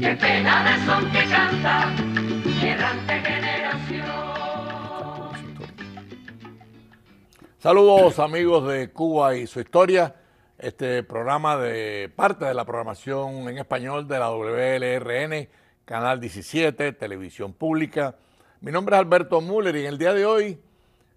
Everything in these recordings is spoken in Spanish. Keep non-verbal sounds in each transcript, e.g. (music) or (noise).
son que canta, errante generación. Saludos amigos de Cuba y su historia. Este programa de parte de la programación en español de la WLRN, Canal 17, Televisión Pública. Mi nombre es Alberto Müller y en el día de hoy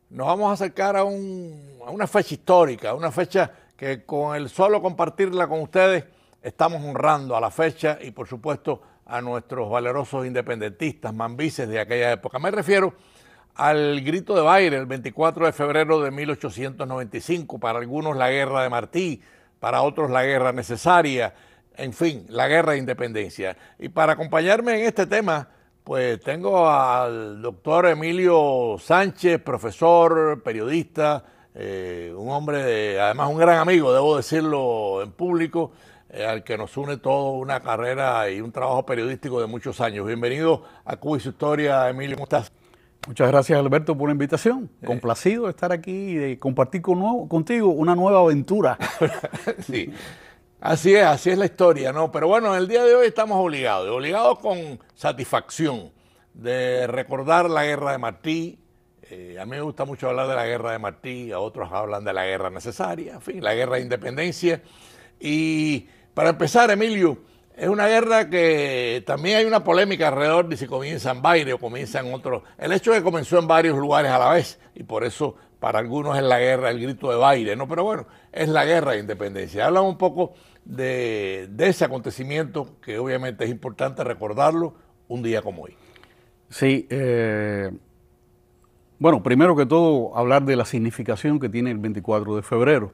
nos vamos a acercar a, a una fecha histórica, una fecha que con el solo compartirla con ustedes estamos honrando a la fecha y por supuesto a nuestros valerosos independentistas, mambises de aquella época. Me refiero al grito de baile el 24 de febrero de 1895, para algunos la guerra de Martí, para otros la guerra necesaria, en fin, la guerra de independencia. Y para acompañarme en este tema, pues tengo al doctor Emilio Sánchez, profesor, periodista, eh, un hombre, de, además un gran amigo, debo decirlo en público, eh, al que nos une todo una carrera y un trabajo periodístico de muchos años. Bienvenido a Cuba y su historia, Emilio, ¿cómo estás? Muchas gracias, Alberto, por la invitación. Eh. Complacido de estar aquí y de compartir con nuevo, contigo una nueva aventura. (laughs) sí. Así es, así es la historia, ¿no? Pero bueno, el día de hoy estamos obligados, obligados con satisfacción de recordar la guerra de Martí. Eh, a mí me gusta mucho hablar de la guerra de Martí, a otros hablan de la guerra necesaria, en fin, la guerra de independencia. Y para empezar, Emilio, es una guerra que también hay una polémica alrededor de si comienza en o comienza en otro. El hecho de que comenzó en varios lugares a la vez y por eso para algunos es la guerra, el grito de baile, ¿no? Pero bueno, es la guerra de independencia. Habla un poco de, ese acontecimiento que obviamente es importante recordarlo un día como hoy. Sí, eh, bueno, primero que todo hablar de la significación que tiene el 24 de febrero.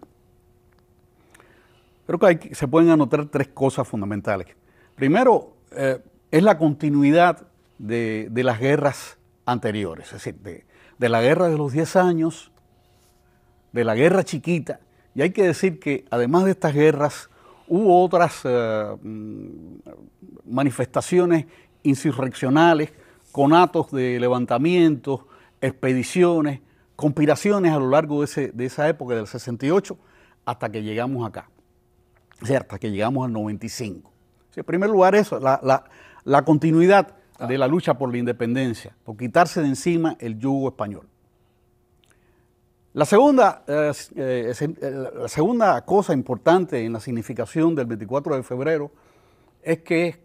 Creo que se pueden anotar tres cosas fundamentales. Primero, eh, es la continuidad de, las guerras anteriores, es decir, de, la guerra de los 10 años, de la guerra chiquita. Y hay que decir que además de estas guerras, hubo otras eh, mm, manifestaciones insurreccionales, con conatos de levantamientos, expediciones, conspiraciones a lo largo de, de esa época, del 68, hasta que llegamos acá hasta que llegamos al 95. en primer lugar, eso, la, continuidad de la lucha por la independencia, por quitarse de encima el yugo español. La segunda, eh, eh, eh, la segunda cosa importante en la significación del 24 de febrero es que es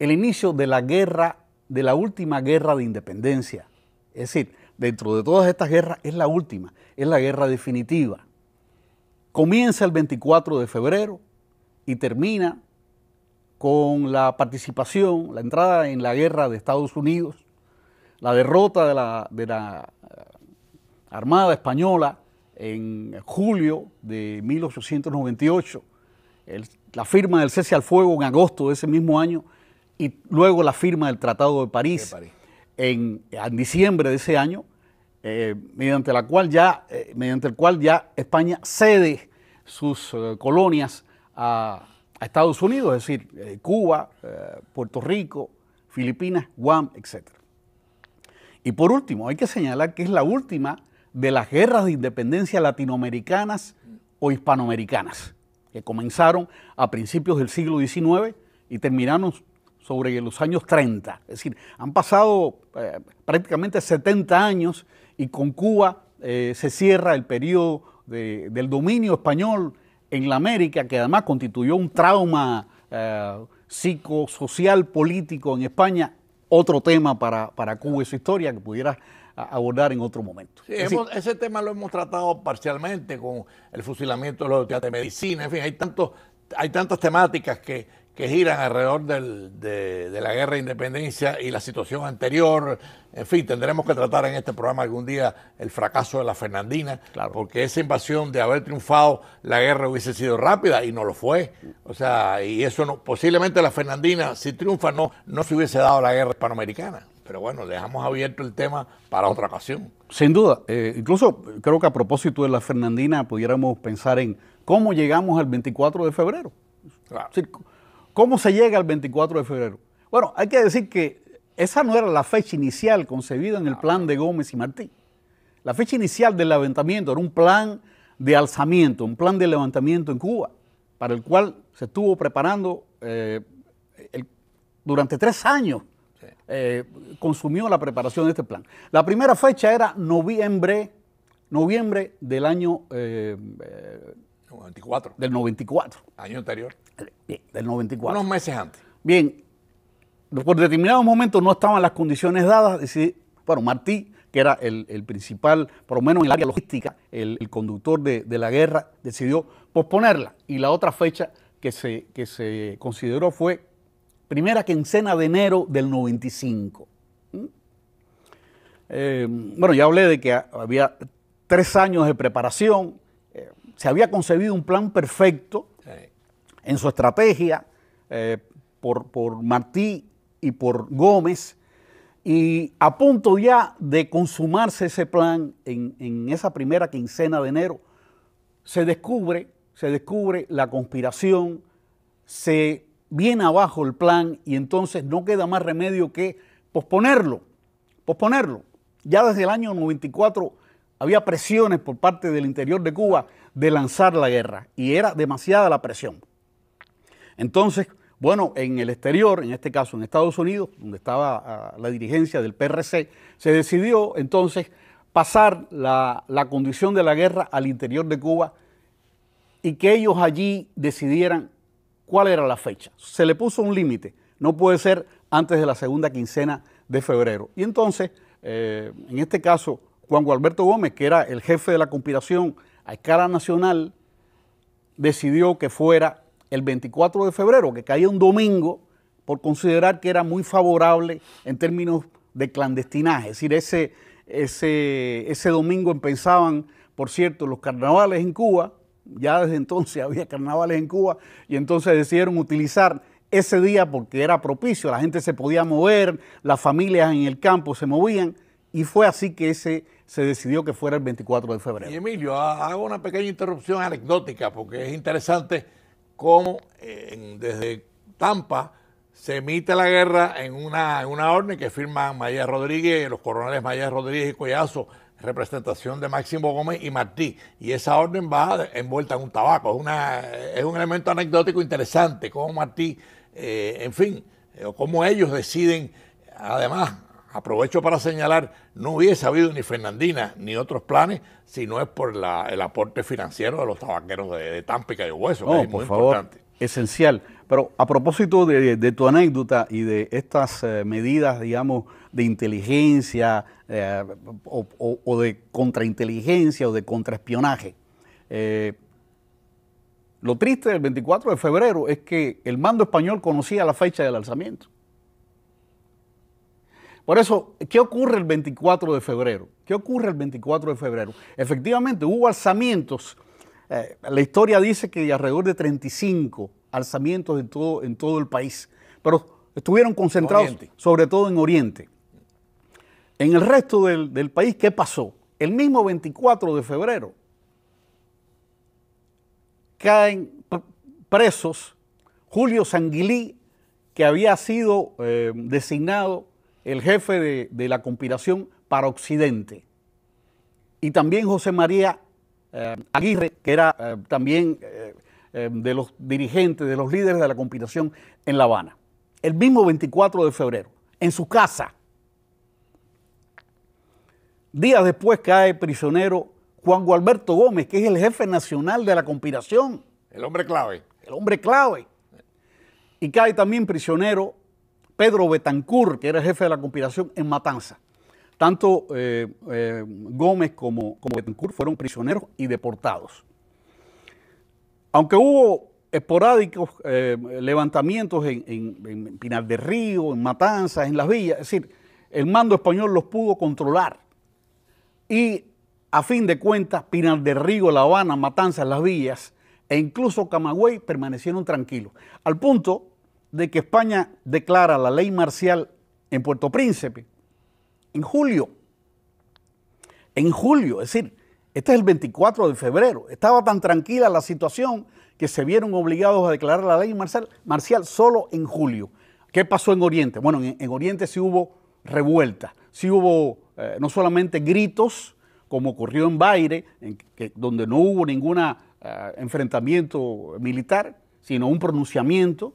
el inicio de la guerra, de la última guerra de independencia. Es decir, dentro de todas estas guerras es la última, es la guerra definitiva. Comienza el 24 de febrero y termina con la participación, la entrada en la guerra de Estados Unidos, la derrota de la, eh, Armada Española en julio de 1898, la firma del cese al fuego en agosto de ese mismo año y luego la firma del Tratado de París, en diciembre de ese año eh, mediante, la cual ya, eh, mediante el cual ya España cede sus eh, colonias a, Estados Unidos, es decir, Cuba, Puerto Rico, Filipinas, Guam, etc. Y por último, hay que señalar que es la última de las guerras de independencia latinoamericanas o hispanoamericanas, que comenzaron a principios del siglo XIX y terminaron sobre los años 30. Es decir, han pasado prácticamente 70 años y con Cuba eh, se cierra el periodo del dominio español en la América, que además constituyó un trauma eh, psicosocial político en España, otro tema para, para Cuba y su historia que pudiera abordar en otro momento. ese tema lo hemos tratado parcialmente con el fusilamiento de los de medicina, en fin, hay, tantos, hay tantas temáticas que que giran alrededor de, la guerra de independencia y la situación anterior. En fin, tendremos que tratar en este programa algún día el fracaso de la Fernandina, claro. porque esa invasión de haber triunfado la guerra hubiese sido rápida y no lo fue. O sea, y eso no, posiblemente la Fernandina, si triunfa, no, no se hubiese dado la guerra hispanoamericana. Pero bueno, dejamos abierto el tema para otra ocasión. Sin duda, eh, incluso creo que a propósito de la Fernandina pudiéramos pensar en cómo llegamos al 24 de febrero. Claro. ¿Cómo se llega al 24 de febrero? Bueno, hay que decir que esa no era la fecha inicial concebida en el plan de Gómez y Martí. La fecha inicial del levantamiento era un plan de alzamiento, un plan de levantamiento en Cuba, para el cual se estuvo preparando eh, durante tres años. Eh, consumió la preparación de este plan. La primera fecha era noviembre, noviembre del año eh, 94. Del 94. Año anterior. Bien, del 94. Unos meses antes. Bien, por determinados momentos no estaban las condiciones dadas. Decir, bueno, Martí, que era el, principal, por lo menos en el área logística, el, conductor de, la guerra, decidió posponerla. Y la otra fecha que se, que se consideró fue primera quincena de enero del 95. ¿Mm? Eh, bueno, ya hablé de que había tres años de preparación, se había concebido un plan perfecto en su estrategia eh, por, Martí y por Gómez, y a punto ya de consumarse ese plan en, esa primera quincena de enero, se descubre, se descubre la conspiración, se viene abajo el plan y entonces no queda más remedio que posponerlo, posponerlo. Ya desde el año 94 había presiones por parte del interior de Cuba de lanzar la guerra y era demasiada la presión. Entonces, bueno, en el exterior, en este caso en Estados Unidos, donde estaba ah, la dirigencia del PRC, se decidió entonces pasar la, condición de la guerra al interior de Cuba y que ellos allí decidieran cuál era la fecha. Se le puso un límite, no puede ser antes de la segunda quincena de febrero. Y entonces, eh, en este caso, Juan Alberto Gómez, que era el jefe de la conspiración a escala nacional, decidió que fuera el 24 de febrero, que caía un domingo, por considerar que era muy favorable en términos de clandestinaje. Es decir, ese, ese, ese domingo empezaban, por cierto, los carnavales en Cuba, ya desde entonces (laughs) había carnavales en Cuba, y entonces decidieron utilizar ese día porque era propicio, la gente se podía mover, las familias en el campo se movían, y fue así que ese se decidió que fuera el 24 de febrero. Y Emilio, hago una pequeña interrupción anecdótica porque es interesante cómo eh, desde Tampa se emite la guerra en una, orden que firman Maya Rodríguez, los coroneles Maya Rodríguez y Collazo, representación de Máximo Gómez y Martí. Y esa orden va envuelta en un tabaco. Es, una, es un elemento anecdótico interesante, cómo Martí, eh, en fin, eh, o cómo ellos deciden, además, aprovecho para señalar, no hubiese habido ni Fernandina ni otros planes si no es por el aporte financiero de los tabaqueros de, de y Hueso, que oh, es muy importante. Esencial. Pero a propósito de, tu anécdota y de estas eh, medidas, digamos, de inteligencia eh, o, de contrainteligencia o de contraespionaje, eh, lo triste del 24 de febrero es que el mando español conocía la fecha del alzamiento. Por eso, ¿qué ocurre el 24 de febrero? ¿Qué ocurre el 24 de febrero? Efectivamente, hubo alzamientos. Eh, la historia dice que alrededor de 35 alzamientos en todo, en todo el país, pero estuvieron concentrados sobre todo en Oriente. En el resto del, país, ¿qué pasó? El mismo 24 de febrero caen presos Julio Sanguilí, que había sido eh, designado el jefe de, la conspiración para Occidente, y también José María eh, Aguirre, que era eh, también eh, de los dirigentes, de los líderes de la conspiración en La Habana, el mismo 24 de febrero, en su casa. Días después cae prisionero Juan Gualberto Gómez, que es el jefe nacional de la conspiración. El hombre clave. El hombre clave. Y cae también prisionero Pedro Betancur, que era jefe de la conspiración en Matanza. Tanto eh, eh, Gómez como, Betancur fueron prisioneros y deportados. Aunque hubo esporádicos eh, levantamientos en, en Pinar del Río, en Matanzas, en las villas, es decir, el mando español los pudo controlar. Y a fin de cuentas, Pinar del Río, La Habana, Matanzas, Las Villas e incluso Camagüey permanecieron tranquilos. Al punto de que España declara la ley marcial en Puerto Príncipe, en julio, en julio, es decir, este es el 24 de febrero, estaba tan tranquila la situación que se vieron obligados a declarar la ley marcial, solo en julio. ¿Qué pasó en Oriente? Bueno, en, Oriente sí hubo revuelta, sí hubo eh, no solamente gritos, como ocurrió en Baire, donde no hubo ningún eh, enfrentamiento militar, sino un pronunciamiento.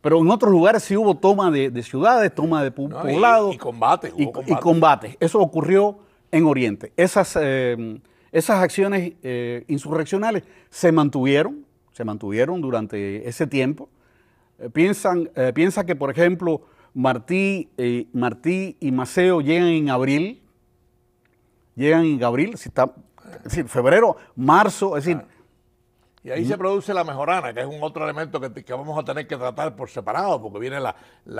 Pero en otros lugares sí hubo toma de, ciudades, toma de poblados. Y, combates. combate, y, y, Eso ocurrió en Oriente. Esas, em, esas acciones eh, insurreccionales se mantuvieron, se mantuvieron durante ese tiempo. Eh, piensan, eh, piensa que, por ejemplo, Martí, Martí y Maceo llegan en abril, llegan en abril, si está, es febrero, marzo, es decir, ah. Y ahí se produce la mejorana, que es un otro elemento que, vamos a tener que tratar por separado, porque viene el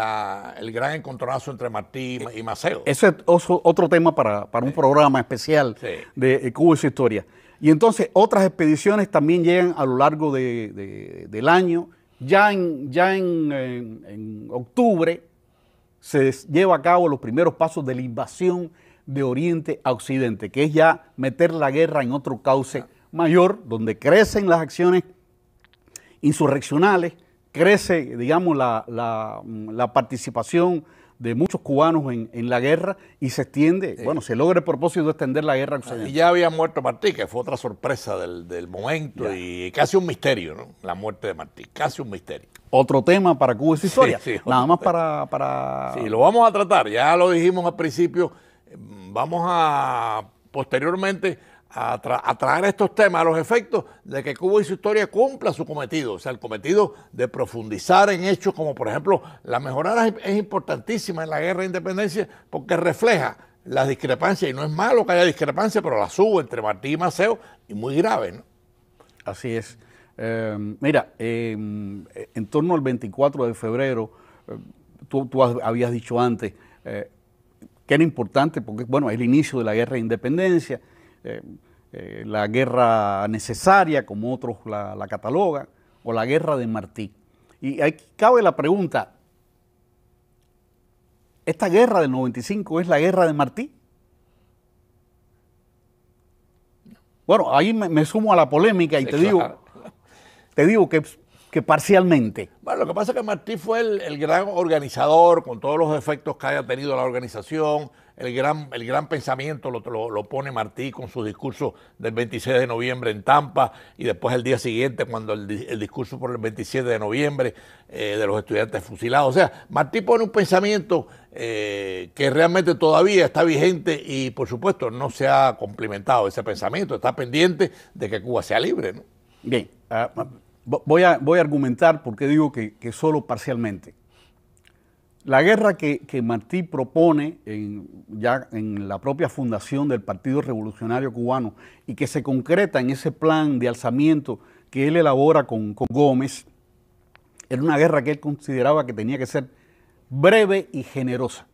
gran encontronazo entre Martí y, Maceo. Ese es otro tema para, un programa especial de eh, Cuba y su historia. Y entonces otras expediciones también llegan a lo largo del año. Ya, en, ya en, octubre se lleva a cabo los primeros pasos de la invasión de Oriente a Occidente, que es ya meter la guerra en otro cauce. Mayor, donde crecen las acciones insurreccionales, crece, digamos, la, participación de muchos cubanos en, la guerra y se extiende, bueno, se logra el propósito de extender la guerra Y ya había muerto Martí, que fue otra sorpresa del, momento y casi un misterio, ¿no? La muerte de Martí, casi un misterio. Otro tema para Cuba es historia, nada más para, para... Sí, lo vamos a tratar, ya lo dijimos al principio, mm, vamos a posteriormente a, traer estos temas a los efectos de que Cuba y su historia cumpla su cometido, o sea, el cometido de profundizar en hechos como por ejemplo la mejorada es importantísima en la guerra de independencia porque refleja las discrepancias y no es malo que haya discrepancias, pero la hubo entre Martí y Maceo y muy grave ¿no? Así es. Em, mira, em, en torno al 24 de febrero, eh, tú, tú, habías dicho antes eh, que era importante porque, bueno, es el inicio de la guerra de independencia eh, eh, la guerra necesaria, como otros la, la, catalogan, o la guerra de Martí. Y ahí cabe la pregunta, ¿esta guerra del 95 es la guerra de Martí? Bueno, ahí me, sumo a la polémica y te digo, te digo que, parcialmente. Bueno, lo que pasa es que Martí fue el, el gran organizador con todos los efectos que haya tenido la organización, el gran, el gran pensamiento lo, pone Martí con su discurso del 26 de noviembre en Tampa y después el día siguiente cuando el, discurso por el 27 de noviembre eh, de los estudiantes fusilados. O sea, Martí pone un pensamiento eh, que realmente todavía está vigente y por supuesto no se ha cumplimentado ese pensamiento, está pendiente de que Cuba sea libre. Bien, ah, ah, voy, a, voy a argumentar porque digo que solo parcialmente. La guerra que, Martí propone ya en la propia fundación del Partido Revolucionario Cubano y que se concreta en ese plan de alzamiento que él elabora con, con Gómez, era una guerra que él consideraba que tenía que ser breve y generosa.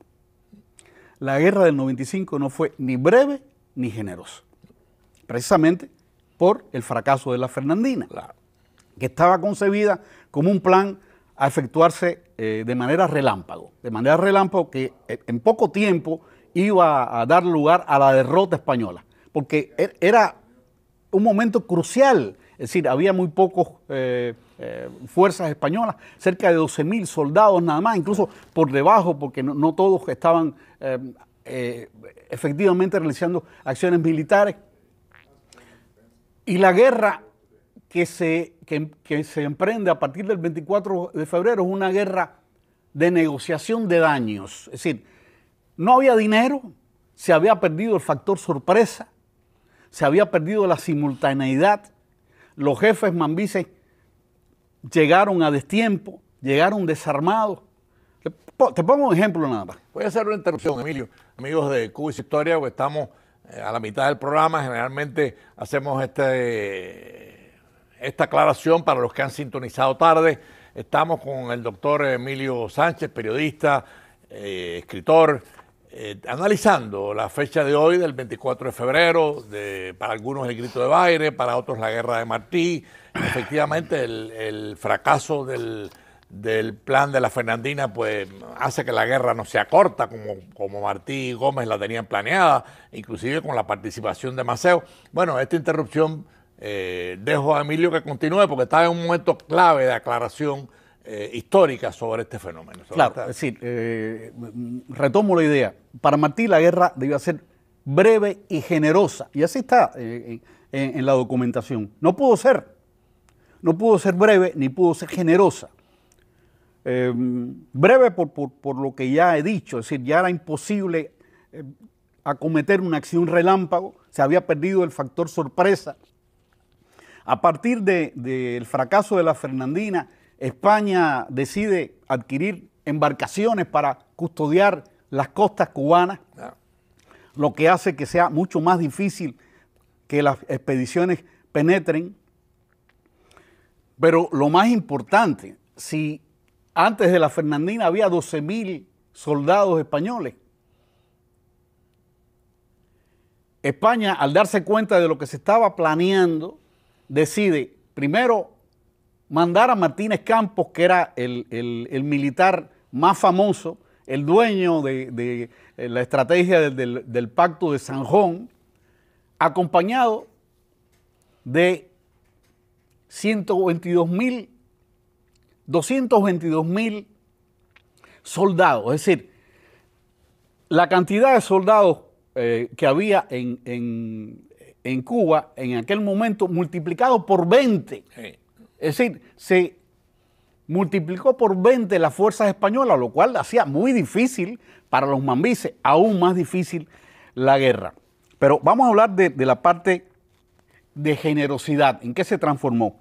La guerra del 95 no fue ni breve ni generosa, precisamente por el fracaso de la Fernandina, que estaba concebida como un plan a efectuarse eh, de manera relámpago, de manera relámpago que eh, en poco tiempo iba a dar lugar a la derrota española, porque e, era un momento crucial, es decir, había muy pocas eh, fuerzas españolas, cerca de 12.000 soldados nada más, incluso por debajo, porque no, todos estaban efectivamente realizando acciones militares. Y la guerra que se, que, se emprende a partir del 24 de febrero es una guerra de negociación de daños. Es decir, no había dinero, se había perdido el factor sorpresa, se había perdido la simultaneidad, los jefes mambises llegaron a destiempo, llegaron desarmados. Te pongo un ejemplo nada más. Voy a hacer una interrupción, Emilio. Amigos de Cuba y Historia, pues, estamos eh, a la mitad del programa, generalmente hacemos este esta aclaración para los que han sintonizado tarde. Estamos con el doctor Emilio Sánchez, periodista, eh, escritor, eh, analizando la fecha de hoy, del 24 de febrero, para algunos el grito de baile, para otros la guerra de Martí, efectivamente el, fracaso del, plan de la Fernandina pues hace que la guerra no sea corta, como, como Martí y Gómez la tenían planeada, inclusive con la participación de Maceo. Bueno, esta interrupción eh, dejo a Emilio que continúe porque está en un momento clave de aclaración eh, histórica sobre este fenómeno. claro, es decir, eh, retomo la idea. Para Martí la guerra debía ser breve y generosa, y así está en, la documentación. No pudo ser, no pudo ser breve ni pudo ser generosa. Em, breve por, por, lo que ya he dicho, es decir, ya era imposible em, acometer una acción relámpago, se había perdido el factor sorpresa, a partir del fracaso de la Fernandina, España decide adquirir embarcaciones para custodiar las costas cubanas, lo que hace que sea mucho más difícil que las expediciones penetren. Pero lo más importante, si antes de la Fernandina había 12.000 soldados españoles, España al darse cuenta de lo que se estaba planeando, decide primero mandar a Martínez Campos, que era el, militar más famoso, el dueño de, eh, la estrategia del, pacto de Sanjón, acompañado de 122 mil, 222 mil soldados, es decir, la cantidad de soldados eh, que había en, en Cuba en aquel momento multiplicado por 20. Es decir, se multiplicó por 20 las fuerzas españolas, lo cual hacía muy difícil para los mambises, aún más difícil la guerra. Pero vamos a hablar de, la parte de generosidad, en qué se transformó.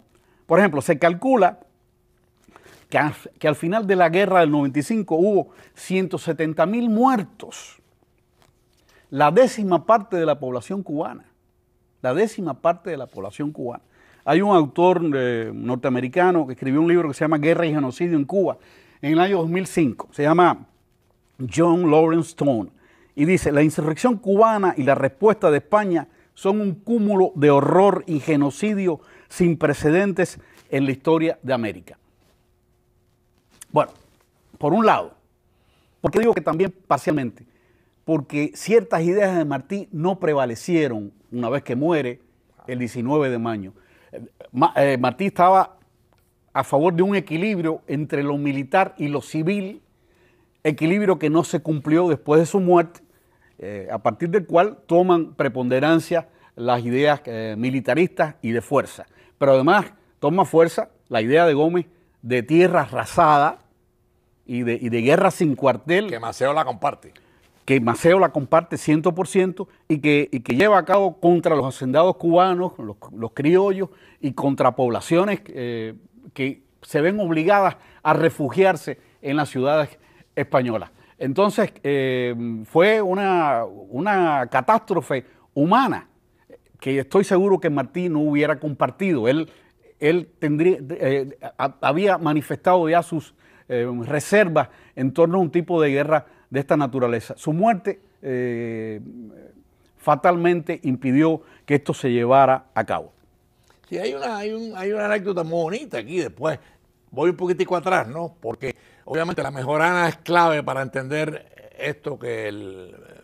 Por ejemplo, se calcula que, al final de la guerra del 95 hubo 170.000 muertos, la décima parte de la población cubana la décima parte de la población cubana. Hay un autor eh, norteamericano que escribió un libro que se llama Guerra y Genocidio en Cuba en el año 2005. Se llama John Lawrence Stone. Y dice, la insurrección cubana y la respuesta de España son un cúmulo de horror y genocidio sin precedentes en la historia de América. Bueno, por un lado, porque digo que también parcialmente, porque ciertas ideas de Martí no prevalecieron una vez que muere el 19 de mayo. Eh, Martí estaba a favor de un equilibrio entre lo militar y lo civil, equilibrio que no se cumplió después de su muerte, eh, a partir del cual toman preponderancia las ideas eh, militaristas y de fuerza. Pero además toma fuerza la idea de Gómez de tierra arrasada y de, y de guerra sin cuartel. Que Maceo la comparte que Maceo la comparte 100% y que, y que lleva a cabo contra los hacendados cubanos, los, criollos y contra poblaciones eh, que se ven obligadas a refugiarse en las ciudades españolas. Entonces, eh, fue una, una catástrofe humana que estoy seguro que Martí no hubiera compartido. Él, él tendría, eh, había manifestado ya sus reservas en torno a un tipo de guerra de esta naturaleza. Su muerte eh, fatalmente impidió que esto se llevara a cabo. Sí, hay una, hay, un, una anécdota muy bonita aquí después. Voy un poquitico atrás, ¿no? Porque obviamente la mejorana es clave para entender esto que el eh,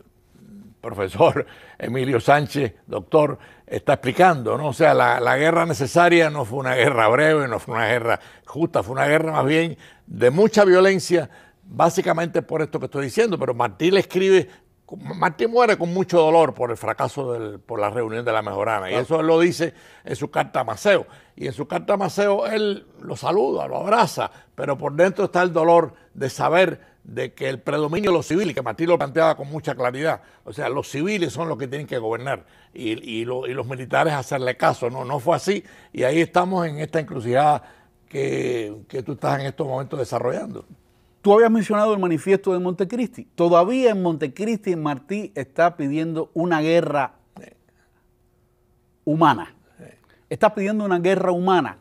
profesor (laughs) Emilio Sánchez, doctor, está explicando, ¿no? O sea, la, la, guerra necesaria no fue una guerra breve, no fue una guerra justa, fue una guerra más bien de mucha violencia, básicamente por esto que estoy diciendo, pero Martí le escribe, Martí muere con mucho dolor por el fracaso del, por la reunión de la mejorana, y eso él lo dice en su carta a Maceo, y en su carta a Maceo él lo saluda, lo abraza, pero por dentro está el dolor de saber de que el predominio de los civiles, que Martí lo planteaba con mucha claridad, o sea, los civiles son los que tienen que gobernar y, y, los militares hacerle caso, no, no fue así, y ahí estamos en esta encrucijada que, que tú estás en estos momentos desarrollando. Tú habías mencionado el manifiesto de Montecristi. Todavía en Montecristi Martí está pidiendo una guerra humana. Está pidiendo una guerra humana.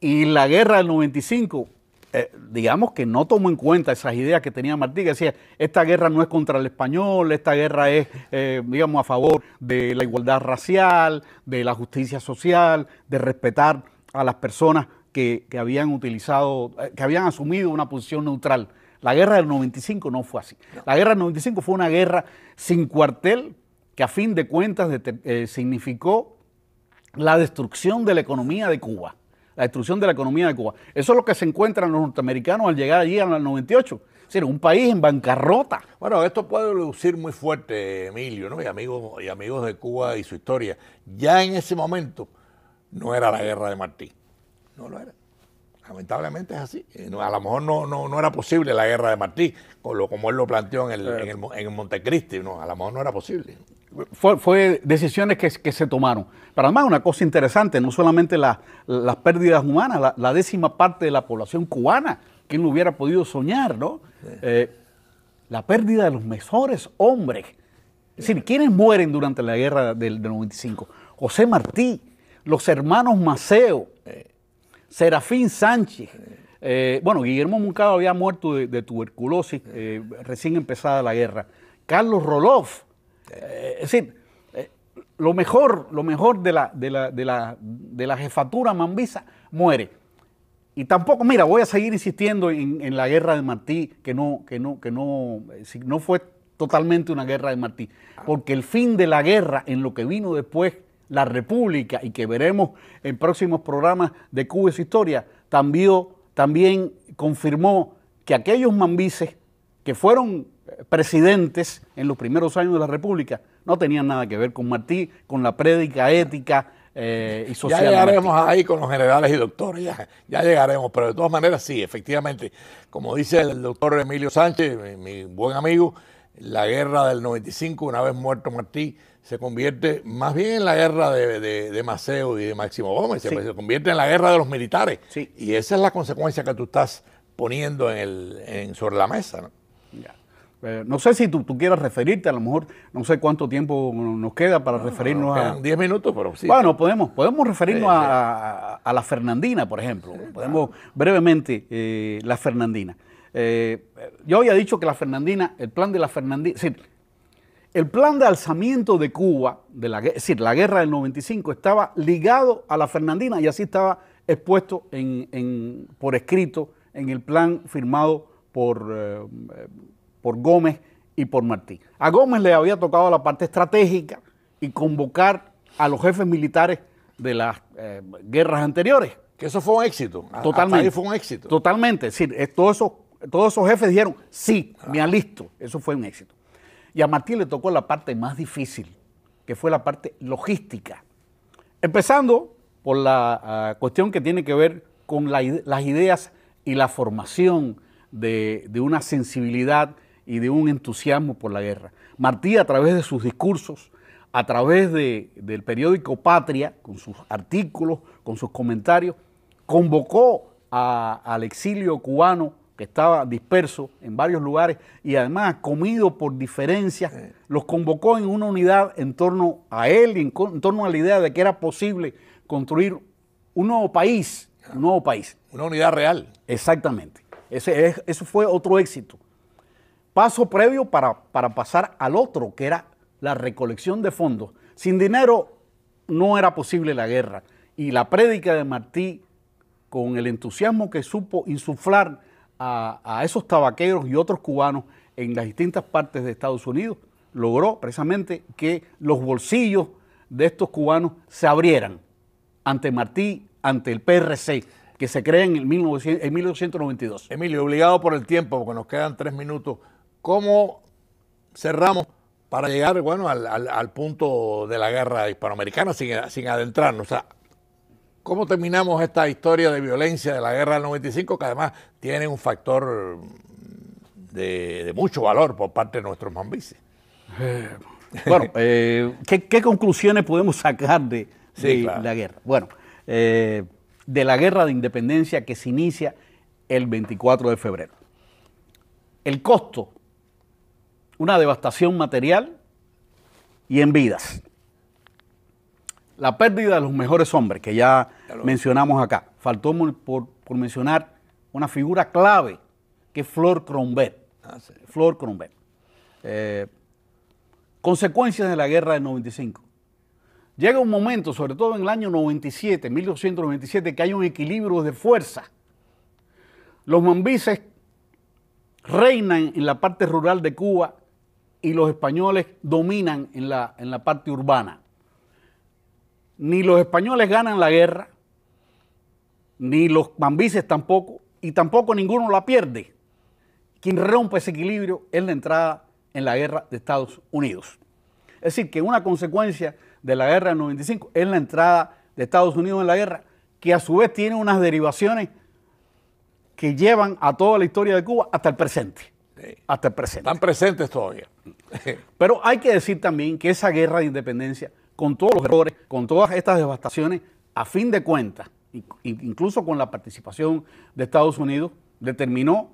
Y la guerra del 95, eh, digamos que no tomó en cuenta esas ideas que tenía Martí, que decía, esta guerra no es contra el español, esta guerra es, eh, digamos, a favor de la igualdad racial, de la justicia social, de respetar a las personas que, habían utilizado, eh, que habían asumido una posición neutral. La guerra del 95 no fue así. La guerra del 95 fue una guerra sin cuartel que a fin de cuentas eh, significó la destrucción de la economía de Cuba. La destrucción de la economía de Cuba. Eso es lo que se encuentran los norteamericanos al llegar allí al 98. Es decir, un país en bancarrota. Bueno, esto puede lucir muy fuerte, Emilio, ¿no? y, amigos, y amigos de Cuba y su historia. Ya en ese momento no era la guerra de Martí. No lo era. Lamentablemente es así. Eh, a lo mejor no, no, no era posible la guerra de Martí, como él lo planteó en el, Montecristi. No, a lo mejor no era posible. Fue, decisiones que, se tomaron. Pero además, una cosa interesante, no solamente las pérdidas humanas, la, décima parte de la población cubana, ¿quién lo hubiera podido soñar, no? Eh, la pérdida de los mejores hombres. Es decir, ¿quiénes mueren durante la guerra del, del 95? José Martí, los hermanos Maceo, Serafín Sánchez. Eh, bueno, Guillermo Moncada había muerto de, tuberculosis eh, recién empezada la guerra. Carlos Roloff. Eh, es decir, lo mejor, lo mejor de la, de la, jefatura mambisa muere. Y tampoco, mira, voy a seguir insistiendo en, la guerra de Martí, que no, que no, que no, si no fue totalmente una guerra de Martí. Porque el fin de la guerra, en lo que vino después, la República y que veremos en próximos programas de Cuba y su historia, también, confirmó que aquellos mambises que fueron eh, presidentes en los primeros años de la República no tenían nada que ver con Martí, con la prédica ética eh, y social. Ya llegaremos ahí con los generales y doctores, ya, llegaremos, pero de todas maneras sí, efectivamente, como dice el doctor Emilio Sánchez, mi buen amigo, la guerra del 95, una vez muerto Martí, se convierte más bien en la guerra de, Maceo y de Máximo Gómez, se convierte en la guerra de los militares. Y esa es la consecuencia que tú estás poniendo en el, sobre la mesa. ¿no? sé si tú, quieras referirte, a lo mejor no sé cuánto tiempo nos queda para referirnos a... 10 minutos, pero sí. Bueno, podemos, podemos referirnos a, la Fernandina, por ejemplo. podemos brevemente eh, la Fernandina. Eh, yo había dicho que la Fernandina, el plan de la Fernandina, el plan de alzamiento de Cuba, de la, es decir, la guerra del 95, estaba ligado a la Fernandina y así estaba expuesto por escrito en el plan firmado por, eh, por Gómez y por Martí. A Gómez le había tocado la parte estratégica y convocar a los jefes militares de las eh, guerras anteriores. Que eso fue un éxito. Totalmente. fue un éxito. Totalmente. Es decir, todo eso todos esos jefes dijeron, sí, ah. me alisto. Eso fue un éxito. Y a Martí le tocó la parte más difícil, que fue la parte logística. Empezando por la ah, cuestión que tiene que ver con las ideas y la formación de, una sensibilidad y de un entusiasmo por la guerra. Martí, a través de sus discursos, a través del periódico Patria, con sus artículos, con sus comentarios, convocó al exilio cubano que estaba disperso en varios lugares y además comido por diferencias, los convocó en una unidad en torno a él y en, torno a la idea de que era posible construir un nuevo país, un nuevo país. Una unidad real. Exactamente. Ese, eso fue otro éxito. Paso previo para, para pasar al otro, que era la recolección de fondos. Sin dinero no era posible la guerra. Y la prédica de Martí, con el entusiasmo que supo insuflar, a, esos tabaqueros y otros cubanos en las distintas partes de Estados Unidos, logró precisamente que los bolsillos de estos cubanos se abrieran ante Martí, ante el PRC, que se crea en, el en Emilio, obligado por el tiempo, porque nos quedan tres minutos, ¿cómo cerramos para llegar bueno, al, punto de la guerra hispanoamericana sin, adentrarnos? sea, ¿Cómo terminamos esta historia de violencia de la guerra del 95, que además tiene un factor mm, de, mucho valor por parte de nuestros mambises? Eh, bueno, eh, ¿qué, conclusiones podemos sacar de, la guerra? Bueno, eh, de la guerra de independencia que se inicia el 24 de febrero. El costo, una devastación material y en vidas. La pérdida de los mejores hombres, que ya mencionamos acá. Faltó por, mencionar una figura clave, que es Flor Crombert. Ah, Flor eh, consecuencias de la guerra del 95. Llega un momento, sobre todo en el año 97, 1297, que hay un equilibrio de fuerza. Los mambises reinan en la parte rural de Cuba y los españoles dominan en la parte urbana. Ni los españoles ganan la guerra, ni los bambises tampoco, y tampoco ninguno la pierde. Quien rompe ese equilibrio es la entrada en la guerra de Estados Unidos. Es decir, que una consecuencia de la guerra del 95 es la entrada de Estados Unidos en la guerra, que a su vez tiene unas derivaciones que llevan a toda la historia de Cuba hasta el presente. Hasta el presente. Están presentes todavía. Pero hay que decir también que esa guerra de independencia con todos los errores, con todas estas devastaciones, a fin de cuentas, incluso con la participación de Estados Unidos, determinó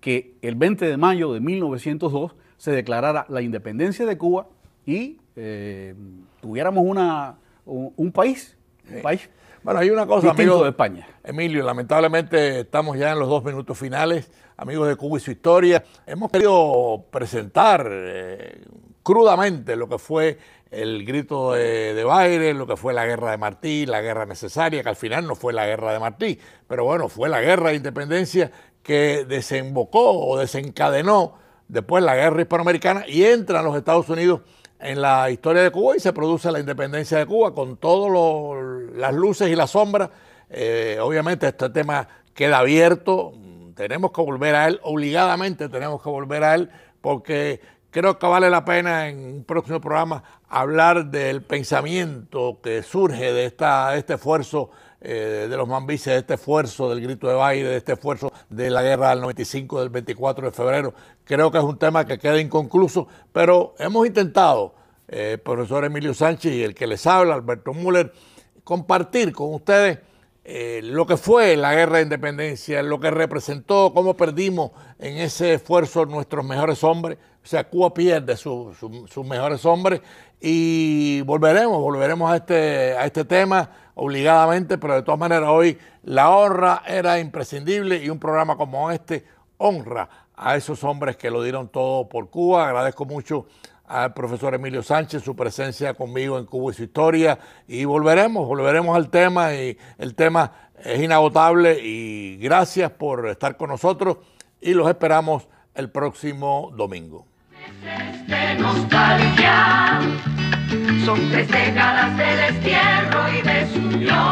que el 20 de mayo de 1902 se declarara la independencia de Cuba y eh, tuviéramos una, un, país, país. Bueno, hay una cosa, amigo de España. Emilio, lamentablemente estamos ya en los dos minutos finales, amigos de Cuba y su historia. Hemos querido presentar eh, crudamente lo que fue el grito de, de Baile, lo que fue la guerra de Martí, la guerra necesaria, que al final no fue la guerra de Martí, pero bueno, fue la guerra de independencia que desembocó o desencadenó después la guerra hispanoamericana y entran los Estados Unidos en la historia de Cuba y se produce la independencia de Cuba con todas las luces y las sombras. Eh, obviamente este tema queda abierto, tenemos que volver a él, obligadamente tenemos que volver a él, porque Creo que vale la pena en un próximo programa hablar del pensamiento que surge de, esta, este esfuerzo eh, de los mambises, de este esfuerzo del grito de baile, de este esfuerzo de la guerra del 95, del 24 de febrero. Creo que es un tema que queda inconcluso, pero hemos intentado, eh, profesor Emilio Sánchez y el que les habla, Alberto Müller, compartir con ustedes eh, lo que fue la guerra de independencia, lo que representó, cómo perdimos en ese esfuerzo nuestros mejores hombres o pierde Cuba pierde sus mejores hombres y volveremos, volveremos a este, a este tema obligadamente, pero de todas maneras hoy la honra era imprescindible y un programa como este honra a esos hombres que lo dieron todo por Cuba. Agradezco mucho al profesor Emilio Sánchez, su presencia conmigo en Cuba y su historia. Y volveremos, volveremos al tema y el tema es inagotable y gracias por estar con nosotros y los esperamos el próximo domingo de nostalgia, son tres décadas de destierro y de desunión.